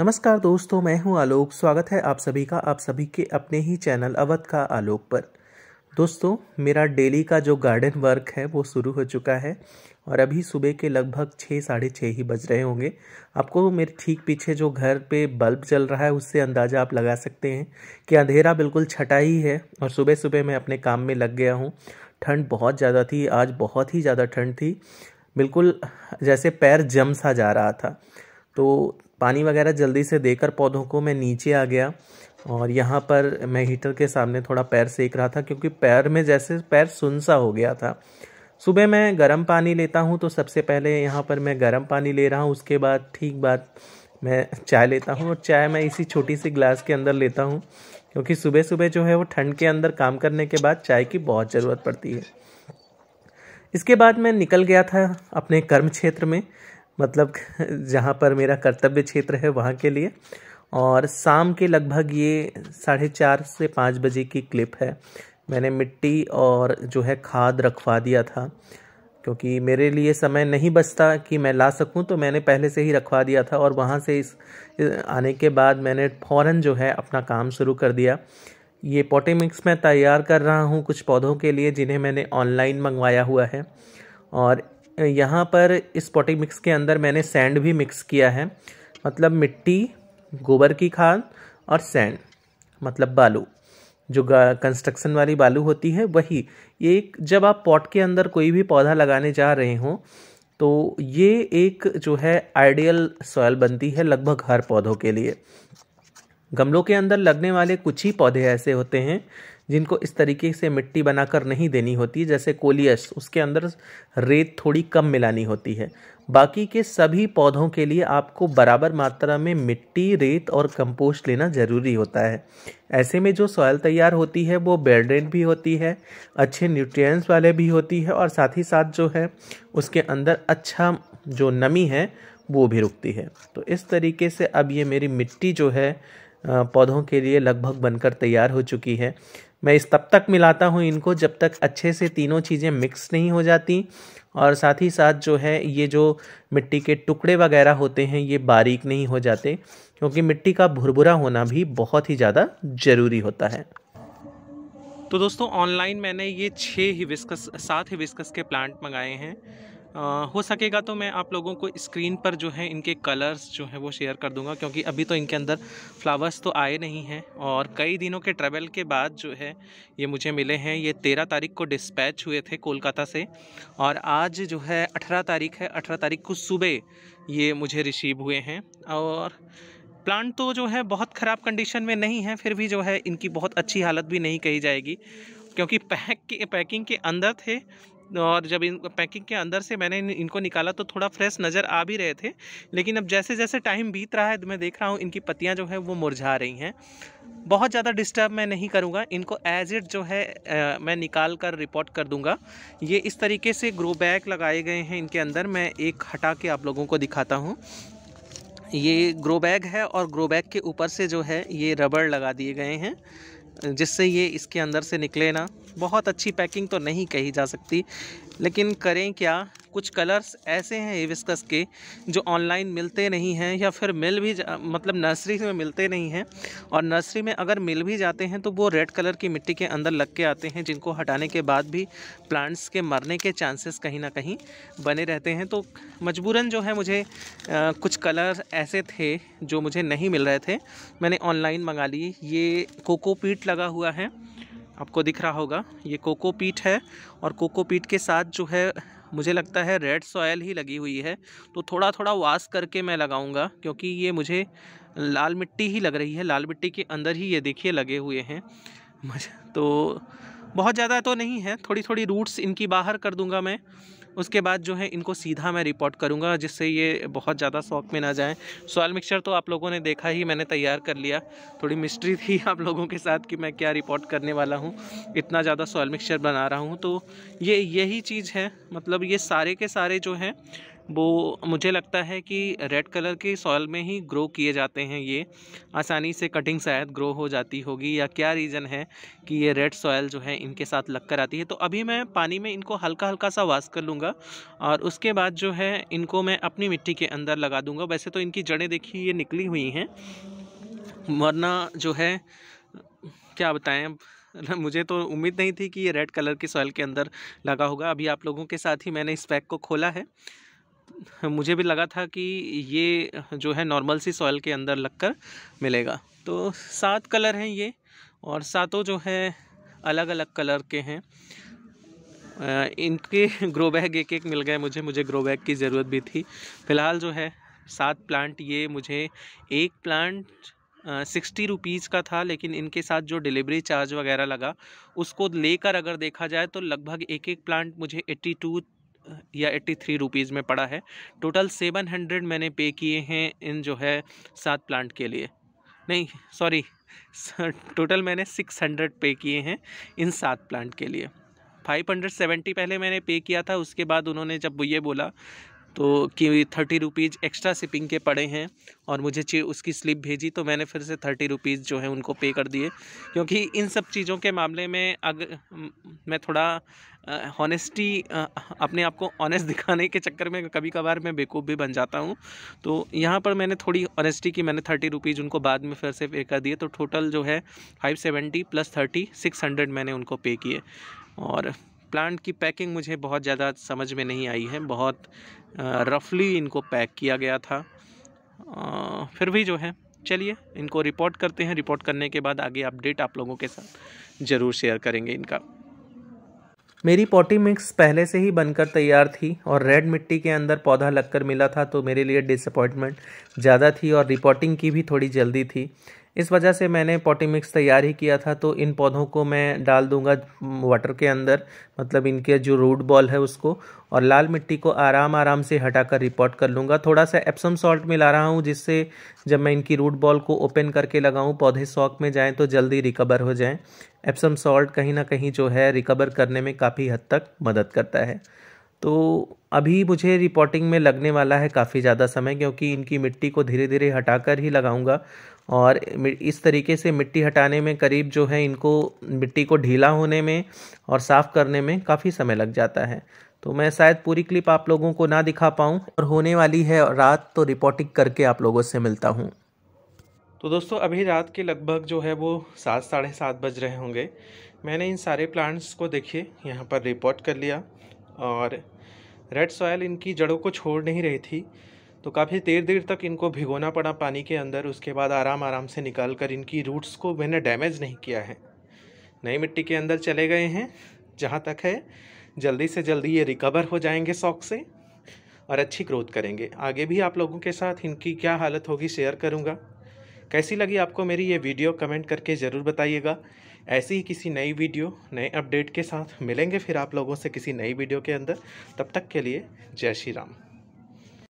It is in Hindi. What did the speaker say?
नमस्कार दोस्तों मैं हूं आलोक स्वागत है आप सभी का आप सभी के अपने ही चैनल अवध का आलोक पर दोस्तों मेरा डेली का जो गार्डन वर्क है वो शुरू हो चुका है और अभी सुबह के लगभग छः साढ़े छः ही बज रहे होंगे आपको मेरे ठीक पीछे जो घर पे बल्ब जल रहा है उससे अंदाज़ा आप लगा सकते हैं कि अंधेरा बिल्कुल छटा ही है और सुबह सुबह मैं अपने काम में लग गया हूँ ठंड बहुत ज़्यादा थी आज बहुत ही ज़्यादा ठंड थी बिल्कुल जैसे पैर जम सा जा रहा था तो पानी वगैरह जल्दी से देकर पौधों को मैं नीचे आ गया और यहाँ पर मैं हीटर के सामने थोड़ा पैर सेक रहा था क्योंकि पैर में जैसे पैर सुनसा हो गया था सुबह मैं गर्म पानी लेता हूँ तो सबसे पहले यहाँ पर मैं गर्म पानी ले रहा हूँ उसके बाद ठीक बाद मैं चाय लेता हूँ और चाय मैं इसी छोटी सी ग्लास के अंदर लेता हूँ क्योंकि सुबह सुबह जो है वो ठंड के अंदर काम करने के बाद चाय की बहुत ज़रूरत पड़ती है इसके बाद मैं निकल गया था अपने कर्म क्षेत्र में मतलब जहाँ पर मेरा कर्तव्य क्षेत्र है वहाँ के लिए और शाम के लगभग ये साढ़े चार से पाँच बजे की क्लिप है मैंने मिट्टी और जो है खाद रखवा दिया था क्योंकि मेरे लिए समय नहीं बचता कि मैं ला सकूं तो मैंने पहले से ही रखवा दिया था और वहाँ से इस आने के बाद मैंने फ़ौरन जो है अपना काम शुरू कर दिया ये पोटी मिक्स मैं तैयार कर रहा हूँ कुछ पौधों के लिए जिन्हें मैंने ऑनलाइन मंगवाया हुआ है और यहाँ पर इस पॉटिंग मिक्स के अंदर मैंने सैंड भी मिक्स किया है मतलब मिट्टी गोबर की खाद और सैंड मतलब बालू जो कंस्ट्रक्शन वाली बालू होती है वही एक जब आप पॉट के अंदर कोई भी पौधा लगाने जा रहे हों तो ये एक जो है आइडियल सॉयल बनती है लगभग हर पौधों के लिए गमलों के अंदर लगने वाले कुछ ही पौधे ऐसे होते हैं जिनको इस तरीके से मिट्टी बनाकर नहीं देनी होती जैसे कोलियस उसके अंदर रेत थोड़ी कम मिलानी होती है बाकी के सभी पौधों के लिए आपको बराबर मात्रा में मिट्टी रेत और कंपोस्ट लेना ज़रूरी होता है ऐसे में जो सॉयल तैयार होती है वो बेलड्रेन भी होती है अच्छे न्यूट्रिएंट्स वाले भी होती है और साथ ही साथ जो है उसके अंदर अच्छा जो नमी है वो भी रुकती है तो इस तरीके से अब ये मेरी मिट्टी जो है पौधों के लिए लगभग बनकर तैयार हो चुकी है मैं इस तब तक मिलाता हूँ इनको जब तक अच्छे से तीनों चीज़ें मिक्स नहीं हो जाती और साथ ही साथ जो है ये जो मिट्टी के टुकड़े वगैरह होते हैं ये बारीक नहीं हो जाते क्योंकि मिट्टी का भुरभुरा होना भी बहुत ही ज़्यादा ज़रूरी होता है तो दोस्तों ऑनलाइन मैंने ये छः हिविस्कस सात हिविस्कस के प्लांट मंगाए हैं आ, हो सकेगा तो मैं आप लोगों को स्क्रीन पर जो है इनके कलर्स जो है वो शेयर कर दूंगा क्योंकि अभी तो इनके अंदर फ्लावर्स तो आए नहीं हैं और कई दिनों के ट्रैवल के बाद जो है ये मुझे मिले हैं ये तेरह तारीख को डिस्पैच हुए थे कोलकाता से और आज जो है अठारह तारीख है अठारह तारीख को सुबह ये मुझे रिसीव हुए हैं और प्लांट तो जो है बहुत ख़राब कंडीशन में नहीं है फिर भी जो है इनकी बहुत अच्छी हालत भी नहीं कही जाएगी क्योंकि पैक के पैकिंग के अंदर थे और जब इन पैकिंग के अंदर से मैंने इनको निकाला तो थोड़ा फ्रेश नज़र आ भी रहे थे लेकिन अब जैसे जैसे टाइम बीत रहा है तो मैं देख रहा हूँ इनकी पत्तियाँ जो है वो मुरझा रही हैं बहुत ज़्यादा डिस्टर्ब मैं नहीं करूँगा इनको एज इट जो है आ, मैं निकाल कर रिपोर्ट कर दूँगा ये इस तरीके से ग्रो बैग लगाए गए हैं इनके अंदर मैं एक हटा के आप लोगों को दिखाता हूँ ये ग्रो बैग है और ग्रो बैग के ऊपर से जो है ये रबड़ लगा दिए गए हैं जिससे ये इसके अंदर से निकले ना बहुत अच्छी पैकिंग तो नहीं कही जा सकती लेकिन करें क्या कुछ कलर्स ऐसे हैं हिबिस्कस के जो ऑनलाइन मिलते नहीं हैं या फिर मिल भी मतलब नर्सरी में मिलते नहीं हैं और नर्सरी में अगर मिल भी जाते हैं तो वो रेड कलर की मिट्टी के अंदर लग के आते हैं जिनको हटाने के बाद भी प्लांट्स के मरने के चांसेस कहीं ना कहीं बने रहते हैं तो मजबूरन जो है मुझे आ, कुछ कलर ऐसे थे जो मुझे नहीं मिल रहे थे मैंने ऑनलाइन मंगा लिए ये कोकोपीट लगा हुआ है आपको दिख रहा होगा ये कोकोपीट है और कोकोपीट के साथ जो है मुझे लगता है रेड सॉयल ही लगी हुई है तो थोड़ा थोड़ा वास करके मैं लगाऊंगा क्योंकि ये मुझे लाल मिट्टी ही लग रही है लाल मिट्टी के अंदर ही ये देखिए लगे हुए हैं तो बहुत ज़्यादा तो नहीं है थोड़ी थोड़ी रूट्स इनकी बाहर कर दूँगा मैं उसके बाद जो है इनको सीधा मैं रिपोर्ट करूँगा जिससे ये बहुत ज़्यादा शौक में ना जाएँ सॉयल मिक्सचर तो आप लोगों ने देखा ही मैंने तैयार कर लिया थोड़ी मिस्ट्री थी आप लोगों के साथ कि मैं क्या रिपोर्ट करने वाला हूँ इतना ज़्यादा सॉयल मिक्सचर बना रहा हूँ तो ये यही चीज़ है मतलब ये सारे के सारे जो हैं वो मुझे लगता है कि रेड कलर के सॉयल में ही ग्रो किए जाते हैं ये आसानी से कटिंग शायद ग्रो हो जाती होगी या क्या रीज़न है कि ये रेड सॉयल जो है इनके साथ लग कर आती है तो अभी मैं पानी में इनको हल्का हल्का सा वास कर लूँगा और उसके बाद जो है इनको मैं अपनी मिट्टी के अंदर लगा दूँगा वैसे तो इनकी जड़ें देखी ये निकली हुई हैं वरना जो है क्या बताएं मुझे तो उम्मीद नहीं थी कि ये रेड कलर की सॉइल के अंदर लगा होगा अभी आप लोगों के साथ ही मैंने इस पैक को खोला है मुझे भी लगा था कि ये जो है नॉर्मल सी सॉइल के अंदर लग कर मिलेगा तो सात कलर हैं ये और सातों जो है अलग अलग कलर के हैं इनके ग्रो बैग एक एक मिल गए मुझे मुझे ग्रो बैग की ज़रूरत भी थी फ़िलहाल जो है सात प्लांट ये मुझे एक प्लांट सिक्सटी रुपीज़ का था लेकिन इनके साथ जो डिलीवरी चार्ज वगैरह लगा उसको लेकर अगर देखा जाए तो लगभग एक एक प्लांट मुझे एट्टी टू या एट्टी थ्री रुपीज़ में पड़ा है टोटल सेवन हंड्रेड मैंने पे किए हैं इन जो है सात प्लांट के लिए नहीं सॉरी टोटल मैंने सिक्स हंड्रेड पे किए हैं इन सात प्लांट के लिए फाइव हंड्रेड सेवेंटी पहले मैंने पे किया था उसके बाद उन्होंने जब ये बोला तो कि थर्टी रुपीज़ एक्स्ट्रा शिपिंग के पड़े हैं और मुझे उसकी स्लिप भेजी तो मैंने फिर से थर्टी रुपीज़ जो है उनको पे कर दिए क्योंकि इन सब चीज़ों के मामले में अगर मैं थोड़ा हॉनेस्टी अपने आप को ऑनेस्ट दिखाने के चक्कर में कभी कभार मैं बेकूफ़ भी बन जाता हूँ तो यहाँ पर मैंने थोड़ी ऑनेस्टी की मैंने थर्टी रुपीज़ उनको बाद में फिर से पे कर दिए तो टोटल जो है five seventy plus thirty six hundred मैंने उनको पे किए और प्लांट की पैकिंग मुझे बहुत ज़्यादा समझ में नहीं आई है बहुत रफली इनको पैक किया गया था फिर भी जो है चलिए इनको रिपोर्ट करते हैं रिपोर्ट करने के बाद आगे अपडेट आप लोगों के साथ ज़रूर शेयर करेंगे इनका मेरी पॉटी मिक्स पहले से ही बनकर तैयार थी और रेड मिट्टी के अंदर पौधा लगकर मिला था तो मेरे लिए डिसअपॉइंटमेंट ज़्यादा थी और रिपोर्टिंग की भी थोड़ी जल्दी थी इस वजह से मैंने पॉटी मिक्स तैयार ही किया था तो इन पौधों को मैं डाल दूंगा वाटर के अंदर मतलब इनके जो रूट बॉल है उसको और लाल मिट्टी को आराम आराम से हटाकर रिपोर्ट कर लूँगा थोड़ा सा एप्सम सॉल्ट मिला रहा हूँ जिससे जब मैं इनकी रूट बॉल को ओपन करके लगाऊँ पौधे सॉक में जाएँ तो जल्दी रिकवर हो जाएँ एप्सम सॉल्ट कहीं ना कहीं जो है रिकवर करने में काफ़ी हद तक मदद करता है तो अभी मुझे रिपोर्टिंग में लगने वाला है काफ़ी ज़्यादा समय क्योंकि इनकी मिट्टी को धीरे धीरे हटाकर ही लगाऊंगा और इस तरीके से मिट्टी हटाने में करीब जो है इनको मिट्टी को ढीला होने में और साफ़ करने में काफ़ी समय लग जाता है तो मैं शायद पूरी क्लिप आप लोगों को ना दिखा पाऊँ और होने वाली है रात तो रिपोर्टिंग करके आप लोगों से मिलता हूँ तो दोस्तों अभी रात के लगभग जो है वो सात साढ़े सात बज रहे होंगे मैंने इन सारे प्लांट्स को देखिए यहाँ पर रिपोर्ट कर लिया और रेड सॉयल इनकी जड़ों को छोड़ नहीं रही थी तो काफ़ी देर देर तक इनको भिगोना पड़ा पानी के अंदर उसके बाद आराम आराम से निकाल कर इनकी रूट्स को मैंने डैमेज नहीं किया है नई मिट्टी के अंदर चले गए हैं जहाँ तक है जल्दी से जल्दी ये रिकवर हो जाएंगे शौक से और अच्छी ग्रोथ करेंगे आगे भी आप लोगों के साथ इनकी क्या हालत होगी शेयर करूँगा कैसी लगी आपको मेरी ये वीडियो कमेंट करके ज़रूर बताइएगा ऐसी ही किसी नई वीडियो नए अपडेट के साथ मिलेंगे फिर आप लोगों से किसी नई वीडियो के अंदर तब तक के लिए जय श्री राम